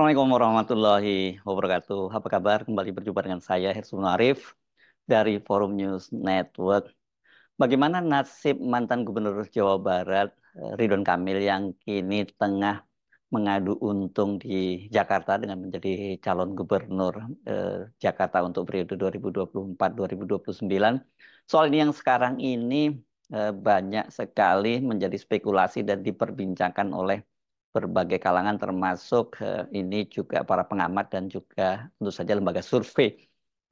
Assalamualaikum warahmatullahi wabarakatuh. Apa kabar? Kembali berjumpa dengan saya Hersun Arif dari Forum News Network. Bagaimana nasib mantan Gubernur Jawa Barat eh, Ridwan Kamil yang kini tengah mengadu untung di Jakarta dengan menjadi calon gubernur eh, Jakarta untuk periode 2024-2029. Soal ini yang sekarang ini eh, banyak sekali menjadi spekulasi dan diperbincangkan oleh berbagai kalangan termasuk eh, ini juga para pengamat dan juga tentu saja lembaga survei.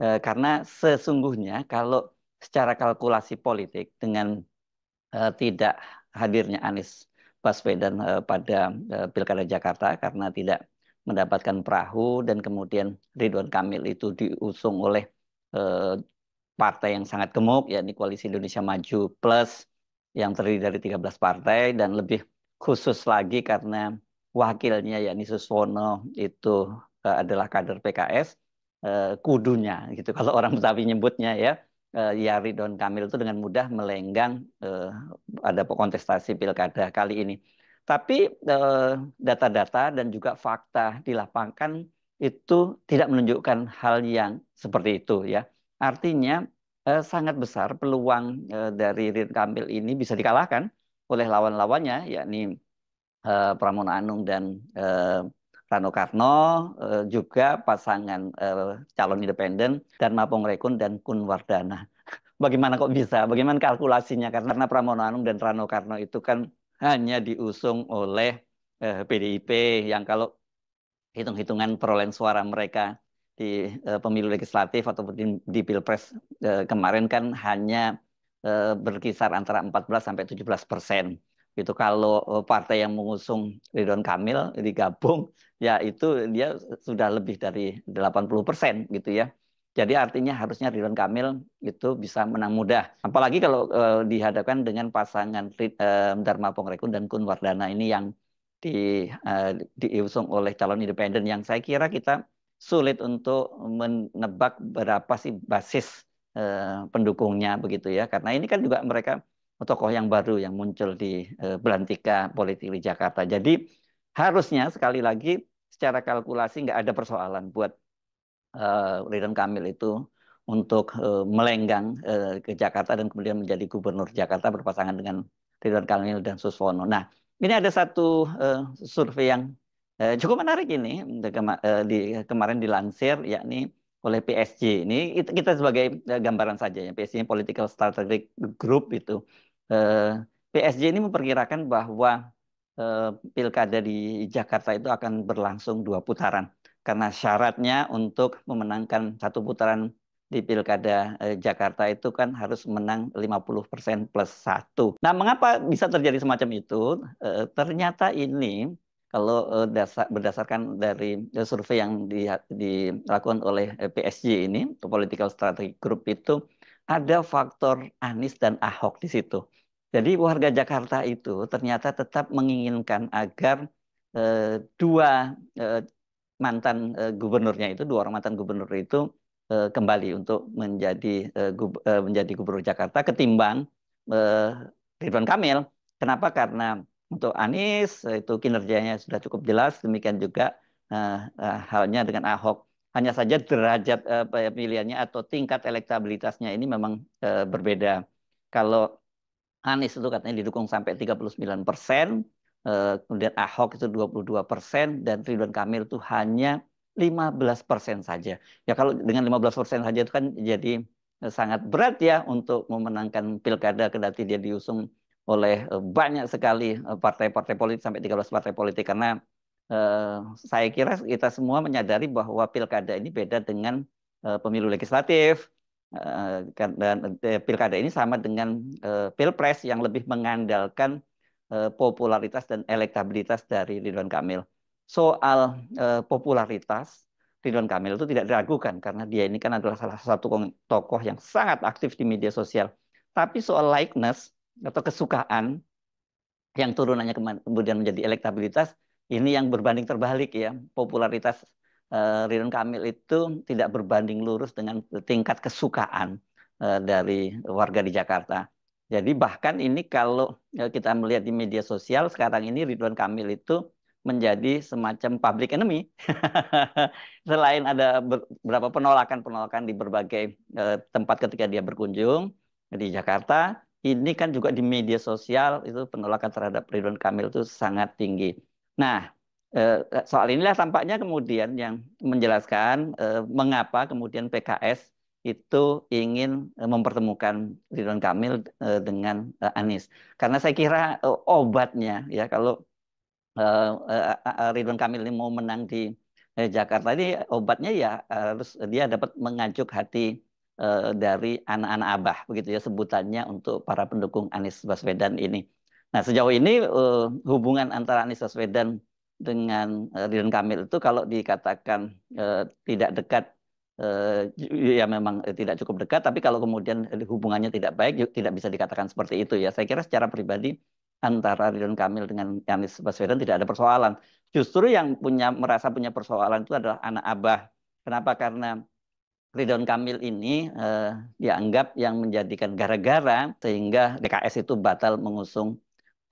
Eh, karena sesungguhnya kalau secara kalkulasi politik dengan eh, tidak hadirnya Anies Baswedan pada Pilkada Jakarta karena tidak mendapatkan perahu dan kemudian Ridwan Kamil itu diusung oleh partai yang sangat gemuk yakni Koalisi Indonesia Maju Plus yang terdiri dari 13 partai dan lebih khusus lagi karena wakilnya yakni Suswono itu eh, adalah kader PKS uh, eh, kudunya gitu kalau orang Betawi nyebutnya ya uh, Yari Don Kamil itu dengan mudah melenggang uh, ada kontestasi pilkada kali ini. Tapi data-data dan juga fakta di lapangan itu tidak menunjukkan hal yang seperti itu ya. Artinya sangat besar peluang dari Ridwan Kamil ini bisa dikalahkan oleh lawan-lawannya yakni eh, Pramono Anung dan eh, Rano Karno eh, juga pasangan eh, calon independen dan Mapong Rekun dan Kun Wardana. Bagaimana kok bisa? Bagaimana kalkulasinya? Karena Pramono Anung dan Rano Karno itu kan hanya diusung oleh eh, PDIP yang kalau hitung-hitungan perolehan suara mereka di uh, pemilu legislatif atau di, di pilpres uh, kemarin kan hanya Eh, berkisar antara 14 sampai 17 persen. Itu kalau eh, partai yang mengusung Ridwan Kamil digabung, ya itu dia sudah lebih dari 80 persen gitu ya. Jadi artinya harusnya Ridwan Kamil itu bisa menang mudah. Apalagi kalau e, dihadapkan dengan pasangan e, Dharma Pongrekun dan Kun Wardana ini yang di, eh, diusung oleh calon independen yang saya kira kita sulit untuk menebak berapa sih basis Eh, pendukungnya begitu ya. Karena ini kan juga mereka tokoh yang baru yang muncul di eh, Belantika politik di Jakarta. Jadi harusnya sekali lagi secara kalkulasi nggak ada persoalan buat eh, Ridwan Kamil itu untuk melenggang ke Jakarta dan kemudian menjadi gubernur Jakarta berpasangan dengan Ridwan Kamil dan Suswono. Nah, ini ada satu survei yang cukup menarik ini di kemarin dilansir yakni oleh PSG ini kita sebagai e, gambaran saja ya PSG political strategic group itu e, PSG ini memperkirakan bahwa e, pilkada di Jakarta itu akan berlangsung dua putaran karena syaratnya untuk memenangkan satu putaran di pilkada Jakarta itu kan harus menang 50% plus satu. Nah, mengapa bisa terjadi semacam itu? ternyata ini kalau eh, dasar, berdasarkan dari eh, survei yang di, dilakukan oleh eh, PSG ini, Political Strategy Group itu ada faktor Anies dan Ahok di situ. Jadi warga Jakarta itu ternyata tetap menginginkan agar eh, dua eh, mantan eh, gubernurnya itu, dua orang mantan gubernur itu eh, kembali untuk menjadi eh, gub, eh, menjadi gubernur Jakarta ketimbang eh, Ridwan Kamil. Kenapa? Karena untuk Anies itu kinerjanya sudah cukup jelas, demikian juga uh, uh, halnya dengan Ahok. Hanya saja derajat uh, eh, pilihannya ya, atau tingkat elektabilitasnya ini memang uh, berbeda. Kalau Anies itu katanya didukung sampai 39 persen, uh, kemudian Ahok itu 22 persen, dan Ridwan Kamil itu hanya 15 persen saja. Ya kalau dengan 15 persen saja itu kan jadi sangat berat ya untuk memenangkan pilkada kendati dia diusung oleh eh, banyak sekali eh, partai-partai politik sampai 13 partai politik karena eh, saya kira kita semua menyadari bahwa pilkada ini beda dengan pemilu legislatif kan, dan pilkada ini sama dengan pilpres yang lebih mengandalkan popularitas dan elektabilitas dari Ridwan Kamil. Soal popularitas Ridwan Kamil itu tidak diragukan karena dia ini kan adalah salah satu tokoh yang sangat aktif di media sosial. Tapi soal likeness atau kesukaan yang turunannya kemudian menjadi elektabilitas ini yang berbanding terbalik ya popularitas uh, Ridwan Kamil itu tidak berbanding lurus dengan tingkat kesukaan uh, dari warga di Jakarta. Jadi bahkan ini kalau eh, kita melihat di media sosial sekarang ini Ridwan Kamil itu menjadi semacam public enemy. Selain ada beberapa penolakan-penolakan di berbagai uh, tempat ketika dia berkunjung di Jakarta, ini kan juga di media sosial itu penolakan terhadap Ridwan Kamil itu sangat tinggi. Nah, eh, soal inilah tampaknya kemudian yang menjelaskan eh, mengapa kemudian PKS itu ingin eh, mempertemukan Ridwan Kamil dengan Anies. Karena saya kira obatnya ya kalau Ridwan Kamil ini mau menang di Jakarta ini obatnya ya harus dia dapat mengajuk hati Eh, dari anak-anak abah begitu ya sebutannya untuk para pendukung Anies Baswedan ini. Nah sejauh ini eh, hubungan antara Anies Baswedan dengan eh, Ridwan Kamil itu kalau dikatakan tidak dekat ya memang tidak cukup dekat tapi kalau kemudian hubungannya tidak baik tidak bisa dikatakan seperti itu ya saya kira secara pribadi antara Ridwan Kamil dengan Anies Baswedan tidak ada persoalan justru yang punya merasa punya persoalan itu adalah anak abah kenapa karena Ridwan Kamil ini eh, dianggap yang menjadikan gara-gara sehingga DKS itu batal mengusung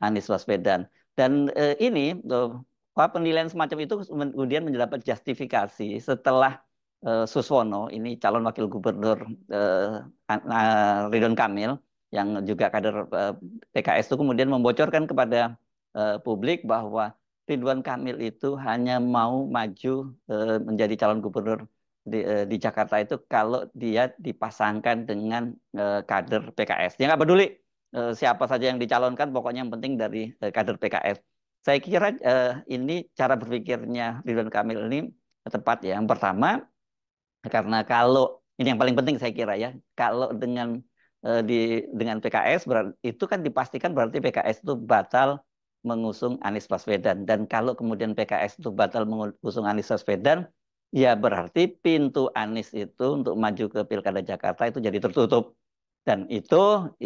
Anies Baswedan. Dan eh, ini tuh, penilaian semacam itu kemudian mendapat justifikasi setelah eh, Suswono ini calon wakil gubernur eh, Ridwan Kamil yang juga kader eh, DKS itu kemudian membocorkan kepada eh, publik bahwa Ridwan Kamil itu hanya mau maju eh, menjadi calon gubernur di, eh, di Jakarta itu kalau dia dipasangkan dengan eh, kader PKS. Dia nggak peduli eh, siapa saja yang dicalonkan, pokoknya yang penting dari kader PKS. Saya kira ini cara berpikirnya Ridwan Kamil ini tepat ya. Yang pertama, karena kalau ini yang paling penting saya kira ya, kalau dengan di dengan PKS itu kan dipastikan berarti PKS itu batal mengusung Anies Baswedan dan kalau kemudian PKS itu batal mengusung Anies Baswedan Ya berarti pintu Anies itu untuk maju ke Pilkada Jakarta itu jadi tertutup. Dan itu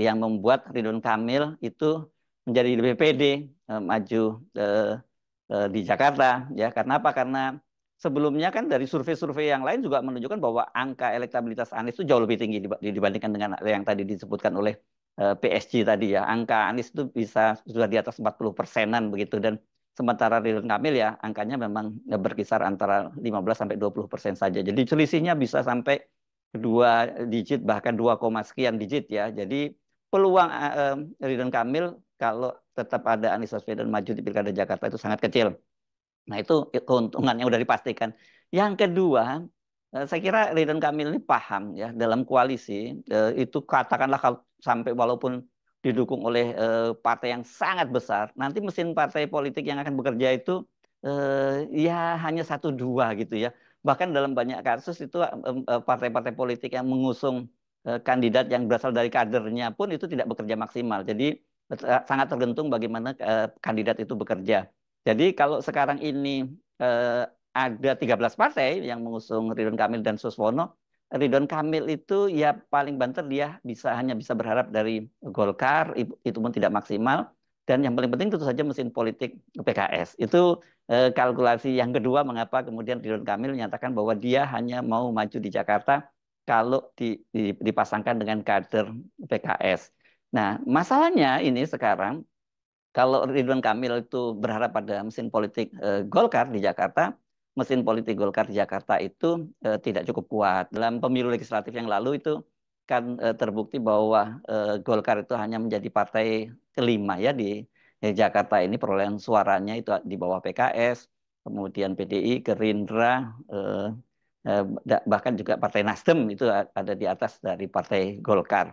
yang membuat Ridwan Kamil itu menjadi lebih pede eh, maju eh, eh, di Jakarta. ya Karena apa? Karena sebelumnya kan dari survei-survei yang lain juga menunjukkan bahwa angka elektabilitas Anies itu jauh lebih tinggi dibandingkan dengan yang tadi disebutkan oleh eh, PSG tadi ya. Angka Anies itu bisa sudah di atas 40 persenan begitu dan Sementara Ridwan kamil ya angkanya memang berkisar antara 15 sampai 20 persen saja. Jadi selisihnya bisa sampai dua digit bahkan dua koma sekian digit ya. Jadi peluang uh, eh, eh, Ridwan Kamil kalau tetap ada Anies Baswedan maju di Pilkada Jakarta itu sangat kecil. Nah itu keuntungan yang sudah dipastikan. Yang kedua, eh, saya kira Ridwan Kamil ini paham ya dalam koalisi itu katakanlah kalau sampai walaupun didukung oleh uh, partai yang sangat besar, nanti mesin partai politik yang akan bekerja itu eh, ya hanya satu dua gitu ya. Bahkan dalam banyak kasus itu eh, partai-partai politik yang mengusung eh, kandidat yang berasal dari kadernya pun itu tidak bekerja maksimal. Jadi sangat tergantung bagaimana kandidat itu bekerja. Jadi kalau sekarang ini ada 13 partai yang mengusung Ridwan Kamil dan Suswono, Ridwan Kamil itu ya paling banter dia bisa hanya bisa berharap dari Golkar itu pun tidak maksimal dan yang paling penting tentu saja mesin politik PKS itu eh, kalkulasi yang kedua mengapa kemudian Ridwan Kamil menyatakan bahwa dia hanya mau maju di Jakarta kalau di, di, dipasangkan dengan kader PKS. Nah masalahnya ini sekarang kalau Ridwan Kamil itu berharap pada mesin politik eh, Golkar di Jakarta mesin politik Golkar di Jakarta itu eh, tidak cukup kuat. Dalam pemilu legislatif yang lalu itu kan eh, terbukti bahwa eh, Golkar itu hanya menjadi partai kelima ya di, di Jakarta ini perolehan suaranya itu di bawah PKS, kemudian PDI, Gerindra, bahkan juga Partai Nasdem itu ada di atas dari Partai Golkar.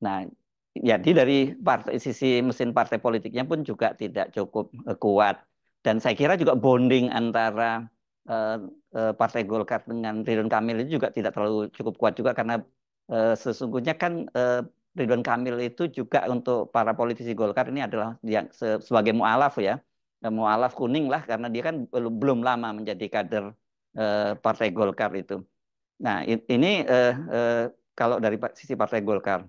Nah, jadi dari partai, sisi mesin partai politiknya pun juga tidak cukup kuat. Dan saya kira juga bonding antara uh, Partai Golkar dengan Ridwan Kamil itu juga tidak terlalu cukup kuat juga karena uh, sesungguhnya kan uh, Ridwan Kamil itu juga untuk para politisi Golkar ini adalah yang se sebagai mualaf ya mualaf kuning lah karena dia kan belum belum lama menjadi kader uh, Partai Golkar itu. Nah ini uh, uh, kalau dari sisi Partai Golkar,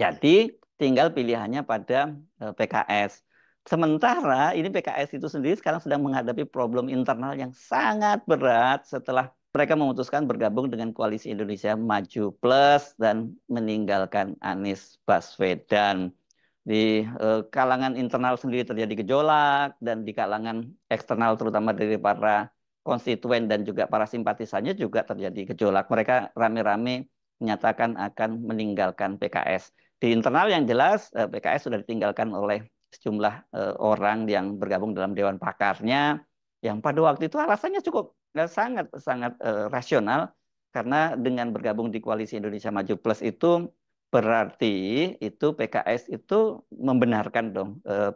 jadi tinggal pilihannya pada uh, PKS. Sementara ini PKS itu sendiri sekarang sedang menghadapi problem internal yang sangat berat setelah mereka memutuskan bergabung dengan Koalisi Indonesia Maju Plus dan meninggalkan Anies Baswedan. Di eh, kalangan internal sendiri terjadi gejolak dan di kalangan eksternal terutama dari para konstituen dan juga para simpatisannya juga terjadi gejolak. Mereka rame-rame menyatakan akan meninggalkan PKS. Di internal yang jelas eh, PKS sudah ditinggalkan oleh sejumlah eh, orang yang bergabung dalam dewan pakarnya yang pada waktu itu alasannya cukup eh, sangat sangat eh, rasional karena dengan bergabung di koalisi Indonesia Maju Plus itu berarti itu PKS itu membenarkan dong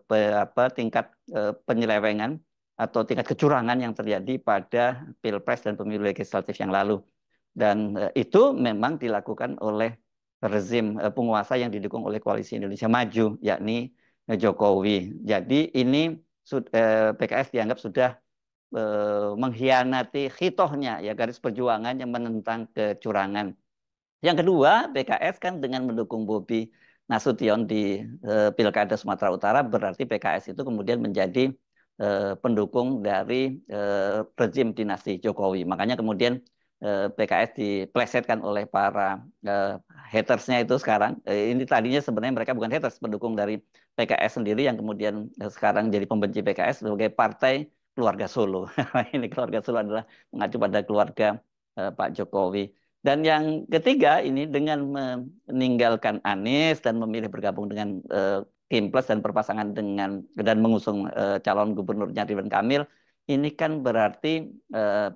apa tingkat penyelewengan atau tingkat kecurangan yang terjadi pada pilpres dan pemilu legislatif yang lalu dan itu memang dilakukan oleh rezim penguasa yang didukung oleh koalisi Indonesia Maju yakni Jokowi. Jadi ini eh, PKS dianggap sudah eh, mengkhianati hitohnya ya garis perjuangan yang menentang kecurangan. Yang kedua, PKS kan dengan mendukung Bobi Nasution di eh, Pilkada Sumatera Utara berarti PKS itu kemudian menjadi pendukung dari rezim dinasti Jokowi. Makanya kemudian PKS diplesetkan oleh para hatersnya itu sekarang. Ini tadinya sebenarnya mereka bukan haters, pendukung dari PKS sendiri yang kemudian eh, sekarang jadi pembenci PKS sebagai partai keluarga Solo. ini keluarga Solo adalah mengacu pada keluarga eh, Pak Jokowi. Dan yang ketiga ini dengan meninggalkan Anies dan memilih bergabung dengan eh, Kim Plus dan berpasangan dengan dan mengusung eh, calon gubernurnya Ridwan Kamil, ini kan berarti eh,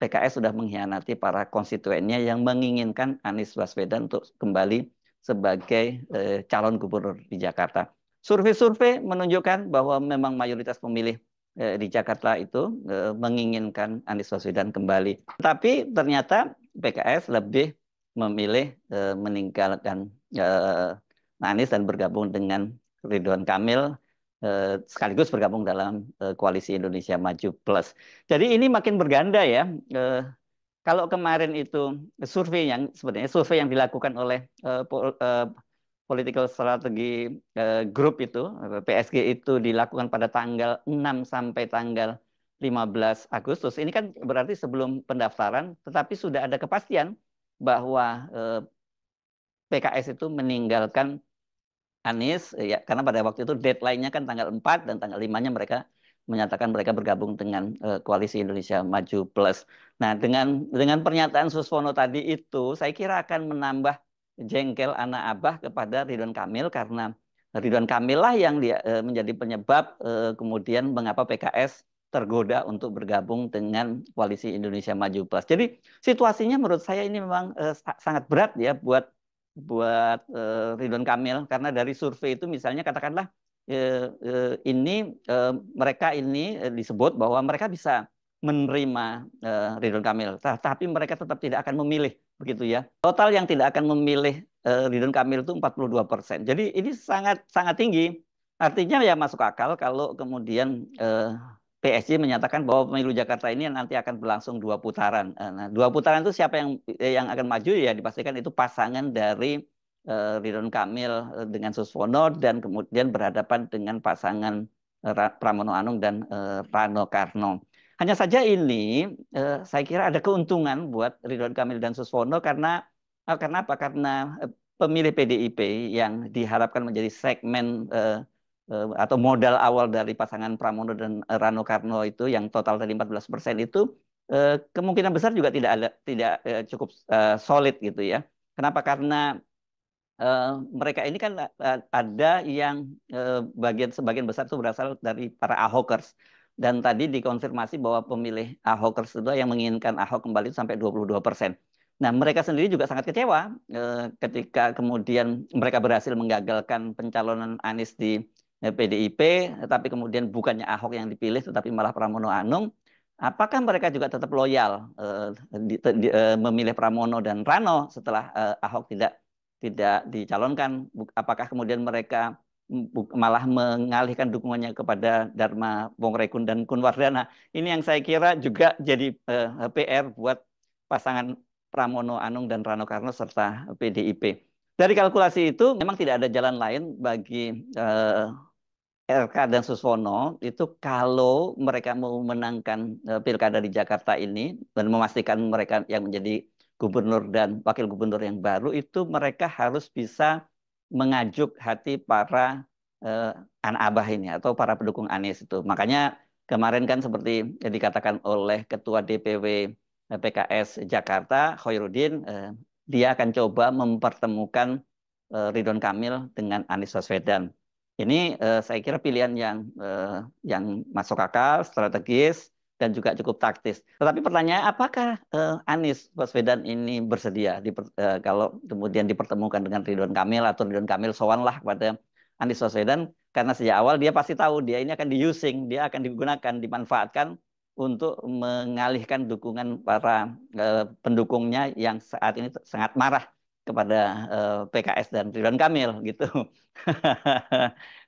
PKS sudah mengkhianati para konstituennya yang menginginkan Anies Baswedan untuk kembali sebagai eh, calon gubernur di Jakarta. Survei-survei menunjukkan bahwa memang mayoritas pemilih eh, di Jakarta itu eh, menginginkan Anies Baswedan kembali. Tapi ternyata PKS lebih memilih eh, meninggalkan Anies dan bergabung dengan Ridwan Kamil sekaligus bergabung dalam koalisi Indonesia Maju Plus. Jadi ini makin berganda ya. kalau kemarin itu survei yang sebenarnya survei yang dilakukan oleh political strategy uh, eh, group itu eh, PSG itu dilakukan pada tanggal 6 sampai tanggal 15 Agustus. Ini kan berarti sebelum pendaftaran tetapi sudah ada kepastian bahwa uh, eh, PKS itu meninggalkan Anies ya karena pada waktu itu deadline-nya kan tanggal 4 dan tanggal 5-nya mereka menyatakan mereka bergabung dengan uh, koalisi Indonesia Maju Plus. Nah, dengan dengan pernyataan Suswono tadi itu saya kira akan menambah jengkel anak abah kepada Ridwan Kamil karena Ridwan Kamil lah yang dia, eh, menjadi penyebab eh, kemudian mengapa PKS tergoda untuk bergabung dengan koalisi Indonesia Maju Plus. Jadi situasinya menurut saya ini memang eh, sangat berat ya buat buat Ridwan Kamil karena dari survei itu misalnya katakanlah ini mereka ini disebut bahwa mereka bisa menerima Ridwan Kamil, tapi mereka tetap tidak akan memilih begitu ya. Total yang tidak akan memilih uh, Ridwan Kamil itu 42 persen. Jadi ini sangat sangat tinggi. Artinya ya masuk akal kalau kemudian uh, eh, PSG menyatakan bahwa pemilu Jakarta ini nanti akan berlangsung dua putaran. Eh, nah, dua putaran itu siapa yang yang akan maju ya dipastikan itu pasangan dari uh, Ridwan Kamil dengan Suswono dan kemudian berhadapan dengan pasangan uh, Pramono Anung dan uh, Rano Karno. Hanya saja ini uh, saya kira ada keuntungan buat Ridwan Kamil dan Suswono karena uh, karena apa? Karena eh, pemilih PDIP yang diharapkan menjadi segmen uh, atau modal awal dari pasangan Pramono dan Rano Karno itu yang total dari 14 persen itu kemungkinan besar juga tidak ada tidak cukup solid gitu ya. Kenapa? Karena mereka ini kan ada yang bagian sebagian besar itu berasal dari para ahokers. Dan tadi dikonfirmasi bahwa pemilih Ahokers itu yang menginginkan Ahok kembali itu sampai 22 persen. Nah, mereka sendiri juga sangat kecewa eh, ketika kemudian mereka berhasil menggagalkan pencalonan Anies di PDIP, eh, tapi kemudian bukannya Ahok yang dipilih, tetapi malah Pramono Anung. Apakah mereka juga tetap loyal eh, di, di, eh, memilih Pramono dan Rano setelah eh, Ahok tidak tidak dicalonkan? Apakah kemudian mereka malah mengalihkan dukungannya kepada Dharma Wongrekun dan Kunwardana. Ini yang saya kira juga jadi uh, eh, PR buat pasangan Pramono Anung dan Rano Karno serta PDIP. Dari kalkulasi itu memang tidak ada jalan lain bagi uh, eh, RK dan Suswono itu kalau mereka mau menangkan uh, pilkada di Jakarta ini dan memastikan mereka yang menjadi gubernur dan wakil gubernur yang baru itu mereka harus bisa mengajuk hati para eh, anak abah ini atau para pendukung Anies itu. Makanya kemarin kan seperti yang dikatakan oleh Ketua DPW eh, PKS Jakarta Khairuddin eh, dia akan coba mempertemukan eh, Ridwan Kamil dengan Anies Baswedan. Ini eh, saya kira pilihan yang eh, yang masuk akal, strategis dan juga cukup taktis. Tetapi pertanyaan apakah uh, Anies Baswedan ini bersedia diper, uh, kalau kemudian dipertemukan dengan Ridwan Kamil atau Ridwan Kamil sowan lah kepada Anies Baswedan karena sejak awal dia pasti tahu dia ini akan diusing, dia akan digunakan, dimanfaatkan untuk mengalihkan dukungan para uh, pendukungnya yang saat ini sangat marah kepada uh, PKS dan Ridwan Kamil gitu.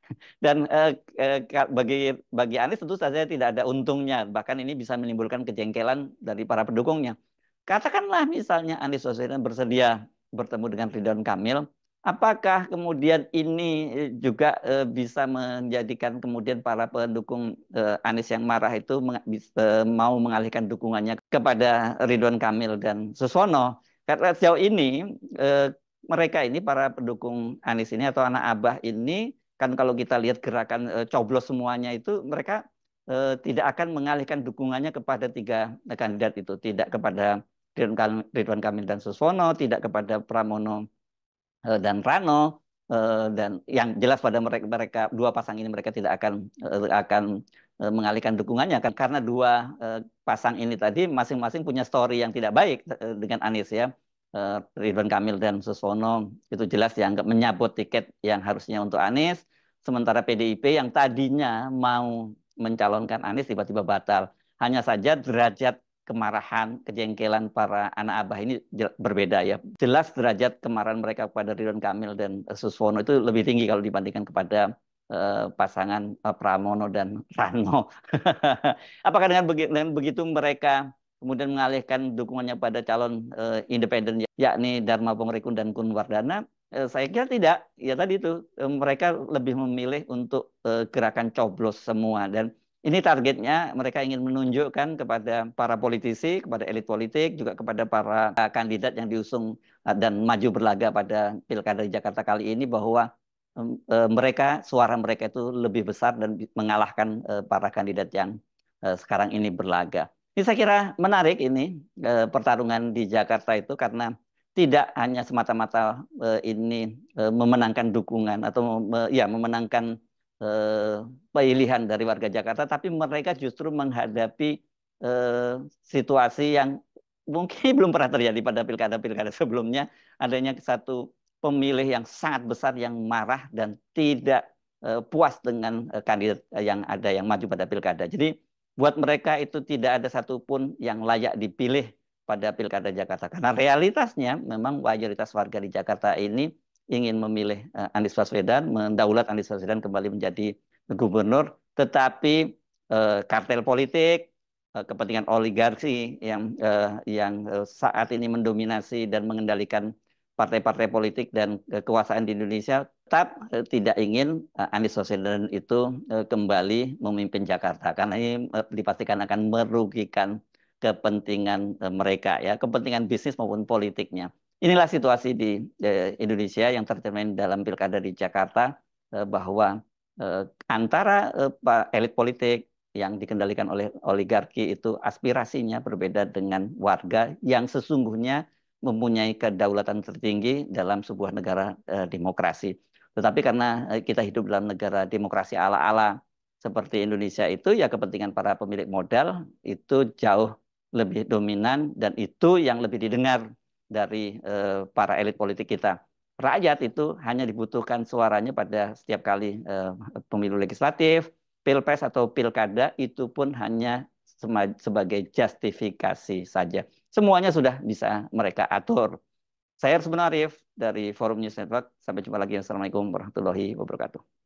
Dan eh, eh bagi bagi Anies tentu saja tidak ada untungnya, bahkan ini bisa menimbulkan kejengkelan dari para pendukungnya. Katakanlah misalnya Anies Baswedan bersedia bertemu dengan Ridwan Kamil, apakah kemudian ini eh, juga eh, bisa menjadikan kemudian para pendukung eh, Anies yang marah itu meng, eh, mau mengalihkan dukungannya kepada Ridwan Kamil dan Susono? Karena sejauh ini eh, mereka ini para pendukung Anies ini atau anak Abah ini kan kalau kita lihat gerakan e, coblos semuanya itu mereka e, tidak akan mengalihkan dukungannya kepada tiga eh, kandidat itu, tidak kepada Ridwan Kamil dan Suswono, tidak kepada Pramono e, dan Rano e, dan yang jelas pada mereka mereka dua pasang ini mereka tidak akan e, akan mengalihkan dukungannya kan karena dua pasang ini tadi masing-masing punya story yang tidak baik dengan Anies ya uh, Ridwan Kamil dan Susono itu jelas dianggap menyabot tiket yang harusnya untuk Anies, sementara PDIP yang tadinya mau mencalonkan Anies tiba-tiba batal. Hanya saja derajat kemarahan, kejengkelan para anak abah ini berbeda ya. Jelas derajat kemarahan mereka kepada Ridwan Kamil dan Suswono itu lebih tinggi kalau dibandingkan kepada eh, pasangan eh, Pramono dan Rano. Apakah dengan begitu mereka kemudian mengalihkan dukungannya pada calon uh, independen yakni Dharma Pongrekun dan Kun Wardana uh, saya kira tidak ya tadi itu uh, mereka lebih memilih untuk uh, gerakan coblos semua dan ini targetnya mereka ingin menunjukkan kepada para politisi, kepada elit politik, juga kepada para kandidat yang diusung dan maju berlaga pada pilkada Jakarta kali ini bahwa mereka suara mereka itu lebih besar dan mengalahkan para kandidat yang sekarang ini berlaga. Ini saya kira menarik ini eh, pertarungan di Jakarta itu karena tidak hanya semata-mata eh, ini eh, memenangkan dukungan atau ya memenangkan pilihan dari warga Jakarta, tapi mereka justru menghadapi situasi yang mungkin belum pernah terjadi pada pilkada-pilkada sebelumnya adanya satu pemilih yang sangat besar yang marah dan tidak puas dengan kandidat yang ada yang maju pada pilkada. Jadi Buat mereka itu tidak ada satupun yang layak dipilih pada Pilkada Jakarta. Karena realitasnya memang mayoritas warga di Jakarta ini ingin memilih eh, Anies Baswedan, mendaulat Anies Baswedan kembali menjadi gubernur, tetapi uh, kartel politik, uh, kepentingan oligarki yang uh, yang saat ini mendominasi dan mengendalikan partai-partai politik dan kekuasaan di Indonesia tetap eh, tidak ingin eh, Anies Baswedan itu eh, kembali memimpin Jakarta karena ini dipastikan akan merugikan kepentingan mereka ya, kepentingan bisnis maupun politiknya. Inilah situasi di Indonesia yang tercermin dalam pilkada di Jakarta bahwa antara elit politik yang dikendalikan oleh oligarki itu aspirasinya berbeda dengan warga yang sesungguhnya mempunyai kedaulatan tertinggi dalam sebuah negara demokrasi. Tetapi karena eh, kita hidup dalam negara demokrasi ala-ala seperti Indonesia itu, ya kepentingan para pemilik modal itu jauh lebih dominan dan itu yang lebih didengar dari eh, para elit politik kita. Rakyat itu hanya dibutuhkan suaranya pada setiap kali eh, pemilu legislatif, pilpres atau pilkada itu pun hanya sebagai justifikasi saja. Semuanya sudah bisa mereka atur saya harus menarif dari Forum News Network. Sampai jumpa lagi. Assalamualaikum warahmatullahi wabarakatuh.